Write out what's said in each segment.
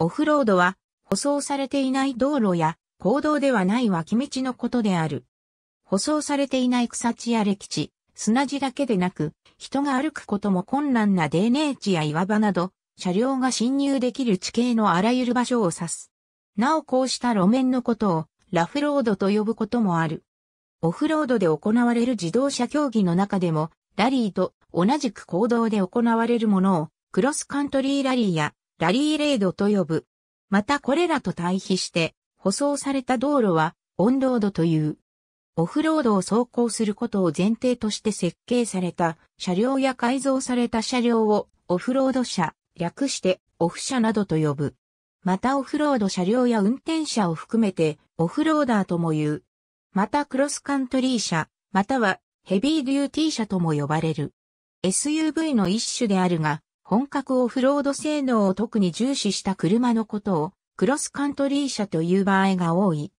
オフロードは、舗装されていない道路や、公道ではない脇道のことである。舗装されていない草地や歴地、砂地だけでなく、人が歩くことも困難な泥泥地や岩場など、車両が侵入できる地形のあらゆる場所を指す。なおこうした路面のことを、ラフロードと呼ぶこともある。オフロードで行われる自動車競技の中でも、ラリーと同じく公道で行われるものを、クロスカントリーラリーやラリーレードと呼ぶ。またこれらと対比して、舗装された道路はオンロードという。オフロードを走行することを前提として設計された車両や改造された車両をオフロード車、略してオフ車などと呼ぶ。またオフロード車両や運転車を含めてオフローダーとも言う。またクロスカントリー車、またはヘビーデューティー車とも呼ばれる。SUV の一種であるが、本格オフロード性能を特に重視した車のことをクロスカントリー車という場合が多い。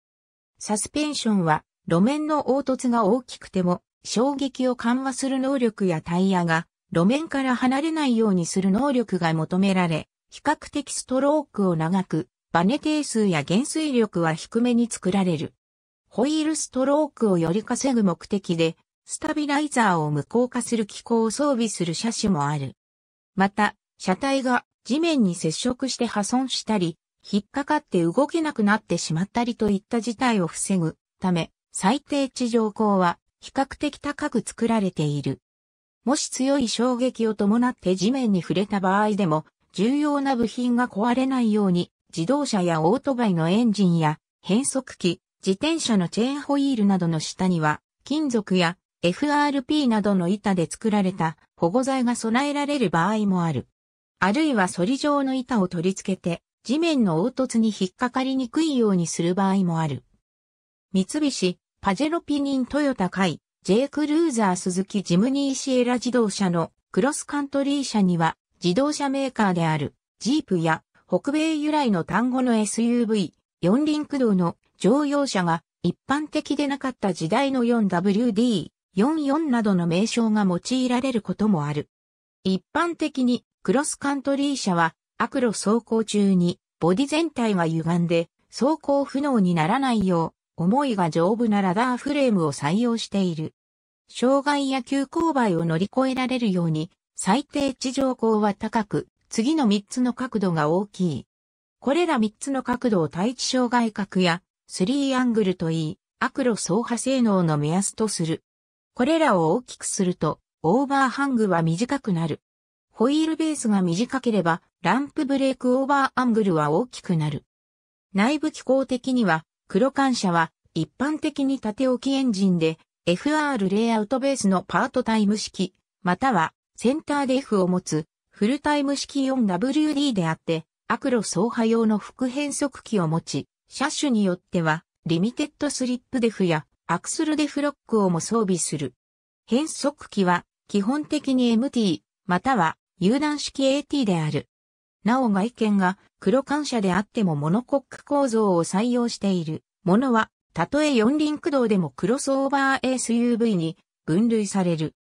サスペンションは路面の凹凸が大きくても衝撃を緩和する能力やタイヤが路面から離れないようにする能力が求められ、比較的ストロークを長く、バネ定数や減衰力は低めに作られる。ホイールストロークをより稼ぐ目的で、スタビライザーを無効化する機構を装備する車種もある。また、車体が地面に接触して破損したり、引っかかって動けなくなってしまったりといった事態を防ぐため、最低地上高は比較的高く作られている。もし強い衝撃を伴って地面に触れた場合でも、重要な部品が壊れないように、自動車やオートバイのエンジンや変速機、自転車のチェーンホイールなどの下には、金属や FRP などの板で作られた保護剤が備えられる場合もある。あるいは反り状の板を取り付けて、地面の凹凸に引っかかりにくいようにする場合もある。三菱、パジェロピニントヨタ海、J クルーザー鈴木ジムニーシエラ自動車のクロスカントリー車には自動車メーカーであるジープや北米由来の単語の SUV、四輪駆動の乗用車が一般的でなかった時代の 4WD、44などの名称が用いられることもある。一般的にクロスカントリー車はアクロ走行中にボディ全体が歪んで走行不能にならないよう重いが丈夫なラダーフレームを採用している。障害や急勾配を乗り越えられるように最低地上高は高く次の3つの角度が大きい。これら3つの角度を対地障害角やスリーアングルといい、アクロ走破性能の目安とする。これらを大きくすると、オーバーハングは短くなる。ホイールベースが短ければ、ランプブレークオーバーアングルは大きくなる。内部機構的には、黒感謝は一般的に縦置きエンジンで FR レイアウトベースのパートタイム式、またはセンターで F を持つフルタイム式 4WD であって、アクロ走破用の副変速機を持ち、車種によってはリミテッドスリップデフやアクスルデフロックをも装備する。変速機は基本的に MT または油断式 AT である。なお外見が黒感車であってもモノコック構造を採用しているものは、たとえ四輪駆動でもクロスオーバー SUV に分類される。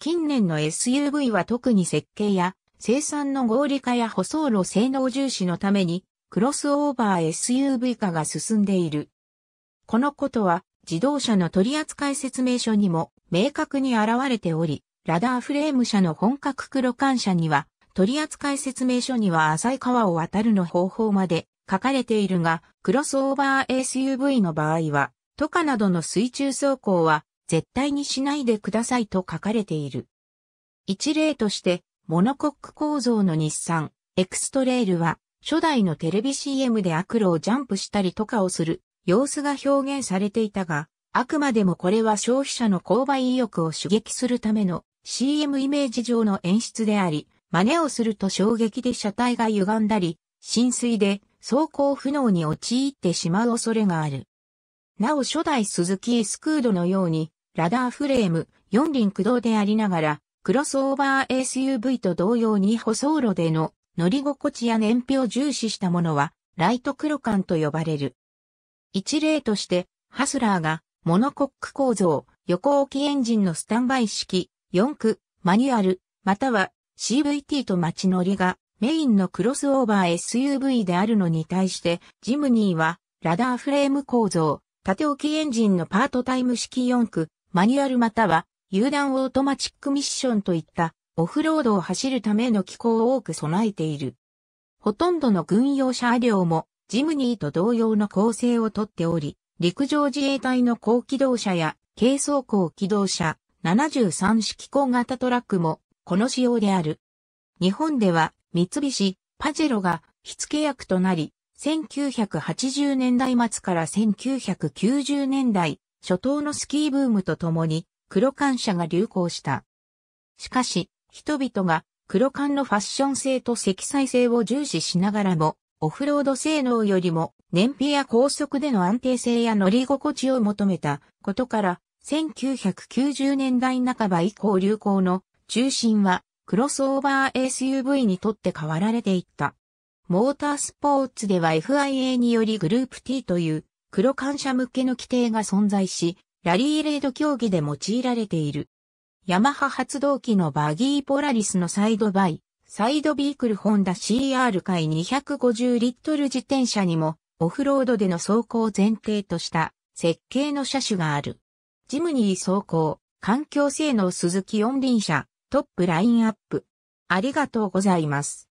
近年の SUV は特に設計や生産の合理化や舗装路性能重視のためにクロスオーバー SUV 化が進んでいる。このことは自動車の取扱説明書にも明確に現れており、ラダーフレーム車の本格黒感車には、取扱説明書には浅い川を渡るの方法まで書かれているが、クロスオーバー SUV の場合は、トカなどの水中走行は絶対にしないでくださいと書かれている。一例として、モノコック構造の日産、エクストレイルは、初代のテレビ CM で悪路をジャンプしたりとかをする様子が表現されていたが、あくまでもこれは消費者の購買意欲を刺激するための CM イメージ上の演出であり、真似をすると衝撃で車体が歪んだり、浸水で走行不能に陥ってしまう恐れがある。なお初代スズキエスクードのように、ラダーフレーム、4輪駆動でありながら、クロスオーバー SUV と同様に舗装路での乗り心地や燃費を重視したものは、ライトクロカンと呼ばれる。一例として、ハスラーが、モノコック構造、横置きエンジンのスタンバイ式、4区、マニュアル、または CVT と街乗りがメインのクロスオーバー SUV であるのに対して、ジムニーはラダーフレーム構造、縦置きエンジンのパートタイム式4区、マニュアルまたは、油断オートマチックミッションといったオフロードを走るための機構を多く備えている。ほとんどの軍用車両もジムニーと同様の構成をとっており、陸上自衛隊の高機動車や軽装甲機動車73式高型トラックもこの仕様である。日本では三菱、パジェロが火付け役となり、1980年代末から1990年代初頭のスキーブームとともに黒缶車が流行した。しかし、人々が黒缶のファッション性と積載性を重視しながらも、オフロード性能よりも燃費や高速での安定性や乗り心地を求めたことから、1990年代半ば以降流行の中心はクロスオーバー SUV にとって変わられていった。モータースポーツでは FIA によりグループ T という黒感謝向けの規定が存在し、ラリーレード競技で用いられている。ヤマハ発動機のバギーポラリスのサイドバイ、サイドビークルホンダ CR 回250リットル自転車にもオフロードでの走行を前提とした設計の車種がある。ジムニー走行、環境性能鈴木四輪車、トップラインアップ。ありがとうございます。